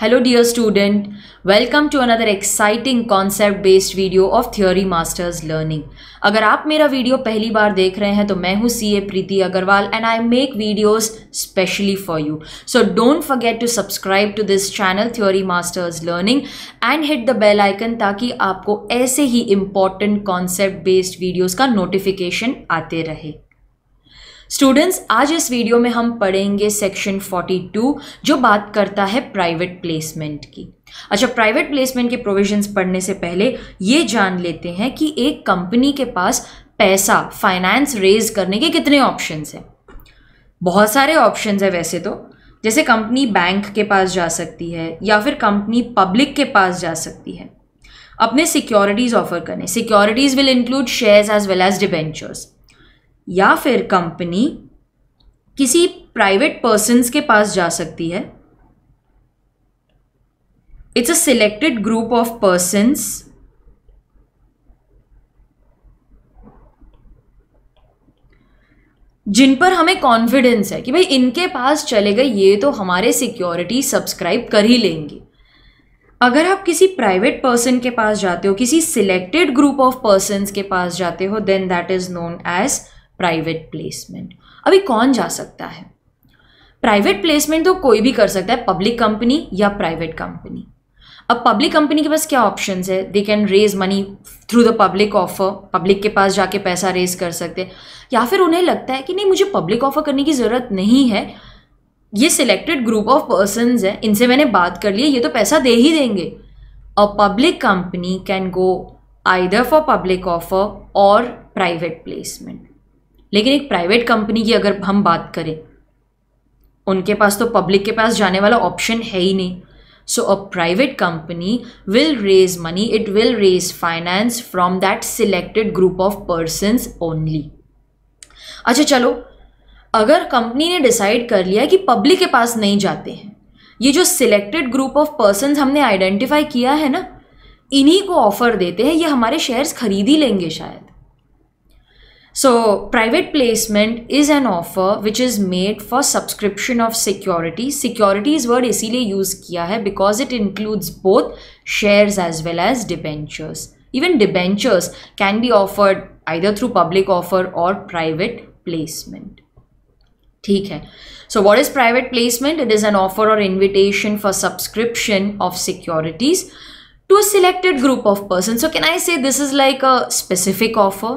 Hello dear student welcome to another exciting concept based video of theory masters learning अगर आप मेरा video पहली बार देख रहे हैं तो मैं हूं CA Preeti Agarwal and I make videos specially for you so don't forget to subscribe to this channel theory masters learning and hit the bell icon ताकि आपको ऐसे ही इंपॉर्टेंट कॉन्सेप्ट बेस्ड वीडियोज़ का नोटिफिकेशन आते रहे स्टूडेंट्स आज इस वीडियो में हम पढ़ेंगे सेक्शन 42 जो बात करता है प्राइवेट प्लेसमेंट की अच्छा प्राइवेट प्लेसमेंट के प्रोविजंस पढ़ने से पहले ये जान लेते हैं कि एक कंपनी के पास पैसा फाइनेंस रेज करने के कितने ऑप्शंस हैं बहुत सारे ऑप्शंस है वैसे तो जैसे कंपनी बैंक के पास जा सकती है या फिर कंपनी पब्लिक के पास जा सकती है अपने सिक्योरिटीज़ ऑफर करने securities will include shares as well as debentures या फिर कंपनी किसी प्राइवेट पर्सन के पास जा सकती है it's a selected group of person जिन पर हमें कॉन्फिडेंस है कि भाई इनके पास चले गए ये तो हमारे सिक्योरिटी सब्सक्राइब कर ही लेंगे अगर आप किसी प्राइवेट पर्सन के पास जाते हो किसी सिलेक्टेड ग्रुप ऑफ पर्सन के पास जाते हो then that is known as private placement अभी कौन जा सकता है प्राइवेट प्लेसमेंट तो कोई भी कर सकता है पब्लिक कंपनी या प्राइवेट कंपनी अब पब्लिक कंपनी के पास क्या ऑप्शन है they can raise money through the public offer public के पास जाके पैसा रेज कर सकते हैं या फिर उन्हें लगता है कि नहीं मुझे पब्लिक ऑफर करने की ज़रूरत नहीं है ये सिलेक्टेड ग्रुप ऑफ पर्सनज हैं इनसे मैंने बात कर ली ये तो पैसा दे ही देंगे a public company can go either for public offer और प्राइवेट प्लेसमेंट लेकिन एक प्राइवेट कंपनी की अगर हम बात करें उनके पास तो पब्लिक के पास जाने वाला ऑप्शन है ही नहीं so a private company will raise money it will raise finance from that selected group of persons only अच्छा चलो अगर कंपनी ने डिसाइड कर लिया कि पब्लिक के पास नहीं जाते हैं ये जो सिलेक्टेड ग्रुप ऑफ पर्सन हमने आइडेंटिफाई किया है ना इन्हीं को ऑफर देते हैं ये हमारे शेयर्स खरीद ही लेंगे शायद So private placement is an offer which is made for subscription of security. Securities word इसीलिए use किया है because it includes both shares as well as debentures. Even debentures can be offered either through public offer or private placement. ठीक है So what is private placement? It is an offer or invitation for subscription of securities to a selected group of persons. So can I say this is like a specific offer?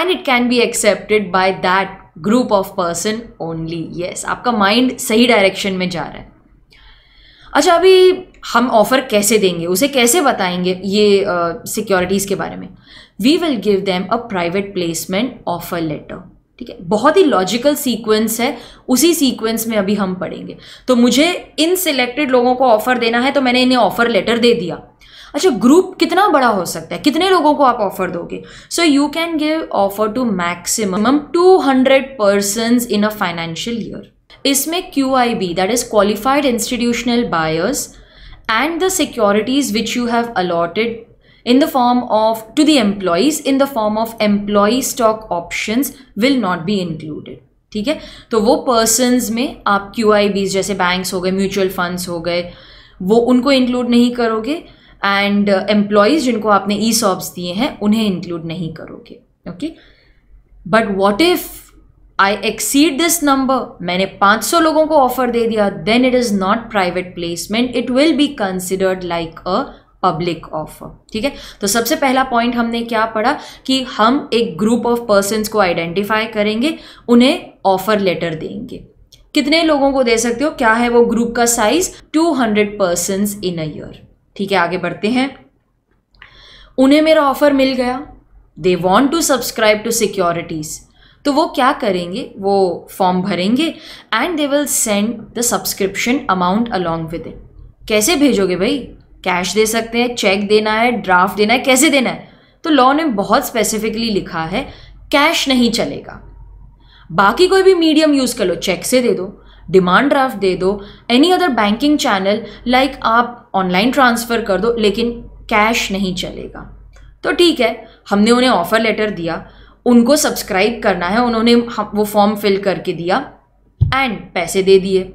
And it can be accepted by that group of person only yes आपका mind सही direction में जा रहा है अच्छा अभी हम offer कैसे देंगे उसे कैसे बताएंगे ये सिक्योरिटीज़ uh, के बारे में we will give them a private placement offer letter ठीक है बहुत ही लॉजिकल सीक्वेंस है उसी सीक्वेंस में अभी हम पढ़ेंगे तो मुझे इन सिलेक्टेड लोगों को ऑफ़र देना है तो मैंने इन्हें ऑफ़र लेटर दे दिया अच्छा ग्रुप कितना बड़ा हो सकता है कितने लोगों को आप ऑफर दोगे so you can give offer to maximum two hundred person in a financial year इसमें Q I B that is qualified institutional buyers and the securities which you have allotted in the form of to the employees in the form of employee stock option will not be included ठीक है तो वो person में आप Q I जैसे banks हो गए mutual funds हो गए वो उनको इंक्लूड नहीं करोगे एंड एम्प्लॉयज़ uh, जिनको आपने ई सॉप्स दिए हैं उन्हें इंक्लूड नहीं करोगे okay but what if I exceed this number मैंने 500 लोगों को ऑफर दे दिया then it is not private placement it will be considered like a public offer ठीक है तो सबसे पहला पॉइंट हमने क्या पढ़ा कि हम एक ग्रुप ऑफ पर्सन को आइडेंटिफाई करेंगे उन्हें ऑफर लेटर देंगे कितने लोगों को दे सकते हो क्या है वो ग्रुप का size 200 hundred person in a year ठीक है आगे बढ़ते हैं उन्हें मेरा ऑफ़र मिल गया they want to subscribe to securities तो वो क्या करेंगे वो फॉर्म भरेंगे and they will send the subscription amount along with it कैसे भेजोगे भाई कैश दे सकते हैं चेक देना है ड्राफ्ट देना है कैसे देना है तो लॉ ने बहुत स्पेसिफिकली लिखा है कैश नहीं चलेगा बाकी कोई भी मीडियम यूज़ कर लो चेक से दे दो डिमांड ड्राफ्ट दे दो any other banking channel like आप ऑनलाइन ट्रांसफ़र कर दो लेकिन कैश नहीं चलेगा तो ठीक है हमने उन्हें ऑफ़र लेटर दिया उनको सब्सक्राइब करना है उन्होंने वो फॉर्म फिल करके दिया एंड पैसे दे दिए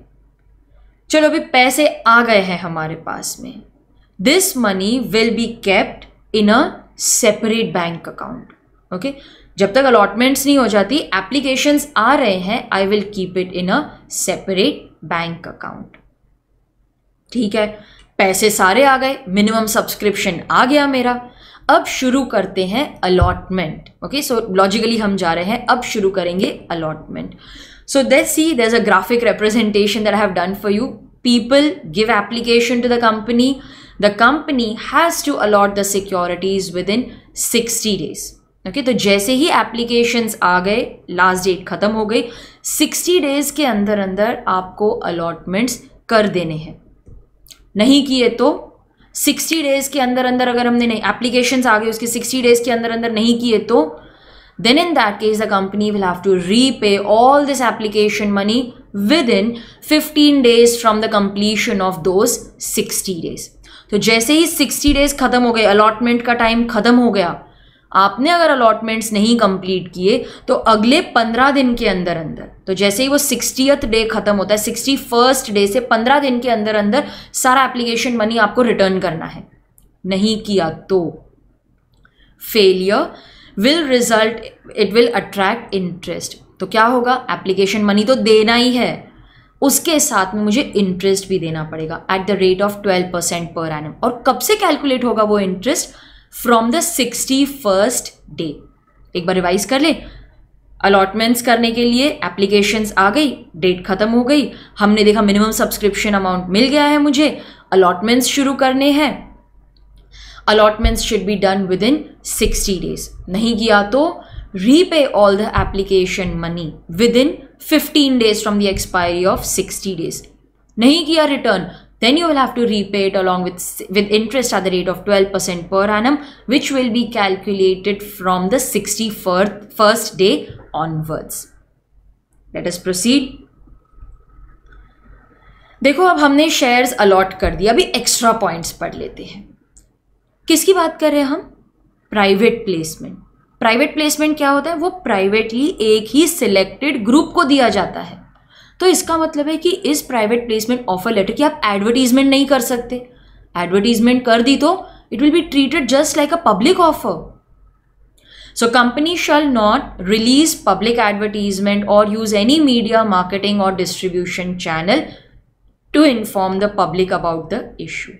चलो अभी पैसे आ गए हैं हमारे पास में this money will be kept in a separate bank account okay जब तक अलॉटमेंट्स नहीं हो जाती एप्लीकेशंस आ रहे हैं I will keep it in a separate bank account ठीक है पैसे सारे आ गए मिनिमम सब्सक्रिप्शन आ गया मेरा अब शुरू करते हैं अलॉटमेंट ओके सो लॉजिकली हम जा रहे हैं अब शुरू करेंगे allotment so they see there a graphic representation that have done for you people give application to the company the company has to allot the securities within sixty days okay okay, तो जैसे ही applications आ गए last date ख़त्म हो गई 60 days के अंदर अंदर आपको अलॉटमेंट्स कर देने हैं नहीं किए तो 60 डेज़ के अंदर अंदर अगर हमने नहीं एप्लीकेशंस आ गए उसके 60 डेज़ के अंदर अंदर नहीं किए तो then in that case the company will have to repay all this application money within fifteen days from the completion of those 60 days तो जैसे ही 60 डेज खत्म हो गए अलॉटमेंट का टाइम खत्म हो गया आपने अगर अलॉटमेंट्स नहीं कंप्लीट किए तो अगले पंद्रह दिन के अंदर अंदर तो जैसे ही वो सिक्सटीथ डे खत्म होता है सिक्सटी फर्स्ट डे से पंद्रह दिन के अंदर अंदर सारा एप्लीकेशन मनी आपको रिटर्न करना है नहीं किया तो failure will result it will attract interest तो क्या होगा एप्लीकेशन मनी तो देना ही है उसके साथ में मुझे इंटरेस्ट भी देना पड़ेगा at the rate of twelve percent per annum और कब से कैलकुलेट होगा वो interest from the sixty first day एक बार रिवाइज कर ले अलॉटमेंट्स करने के लिए एप्लीकेशंस आ गई डेट ख़त्म हो गई हमने देखा मिनिमम सब्सक्रिप्शन अमाउंट मिल गया है मुझे अलॉटमेंट्स शुरू करने हैं allotments should be done within sixty days नहीं किया तो repay all the application money within fifteen days from the expiry of sixty days नहीं किया return then you will have to repay it along with with interest at the rate of 12% per annum which will be calculated from the 61st first day onwards let us proceed देखो अब हमने shares allot कर दिए अभी extra points पढ़ लेते हैं किसकी बात कर रहे हैं हम प्राइवेट प्लेसमेंट प्राइवेट प्लेसमेंट क्या होता है वो प्राइवेटली एक ही सिलेक्टेड ग्रुप को दिया जाता है तो इसका मतलब है कि इस प्राइवेट प्लेसमेंट ऑफर लेटर की आप एडवर्टीजमेंट नहीं कर सकते एडवर्टीजमेंट कर दी तो it will be treated just like a public offer so company shall not release public advertisement or use any media marketing or distribution channel to inform the public about the issue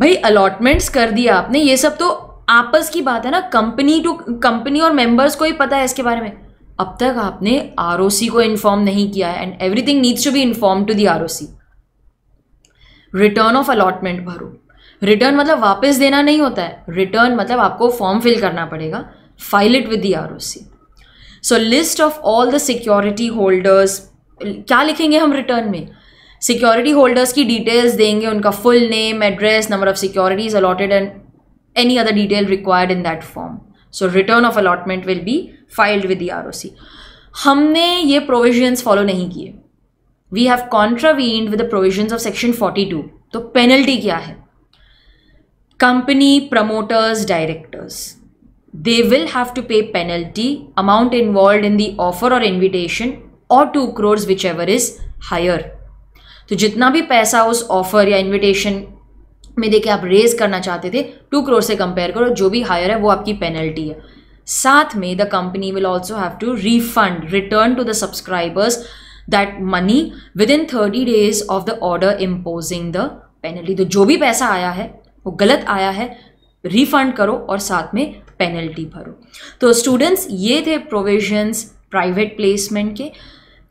भाई allotments कर दिया आपने ये सब तो आपस की बात है ना कंपनी टू कंपनी और मेंबर्स को ही पता है इसके बारे में अब तक आपने आर को इन्फॉर्म नहीं किया है and everything needs to be inform to the R return of allotment भरो रिटर्न मतलब वापस देना नहीं होता है रिटर्न मतलब आपको फॉर्म फिल करना पड़ेगा file it with the R so list of all the security holders क्या लिखेंगे हम रिटर्न में सिक्योरिटी होल्डर्स की डिटेल्स देंगे उनका full name address number of securities allotted and any other detail required in that form so return of allotment will be filed with the R हमने ये provisions follow नहीं किए we have contravene with the provisions of section two तो penalty क्या है company promoters directors will have to pay penalty amount involve in in offer or invitation or two crores whichever is higher तो जितना भी पैसा उस offer या invitation में देखिए आप रेज करना चाहते थे टू करोड़ से कंपेयर करो जो भी हायर है वो आपकी पेनल्टी है साथ में the company will also have to refund return to the subscribers that money within thirty days of the order imposing the penalty तो जो भी पैसा आया है वो गलत आया है रिफंड करो और साथ में पेनल्टी भरो तो स्टूडेंट्स ये थे प्रोविजंस प्राइवेट प्लेसमेंट के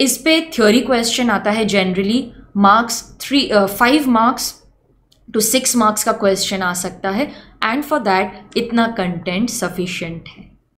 इस पर थ्योरी क्वेश्चन आता है generally marks three five marks to six marks का क्वेश्चन आ सकता है एंड फॉर दैट इतना कंटेंट सफिशेंट है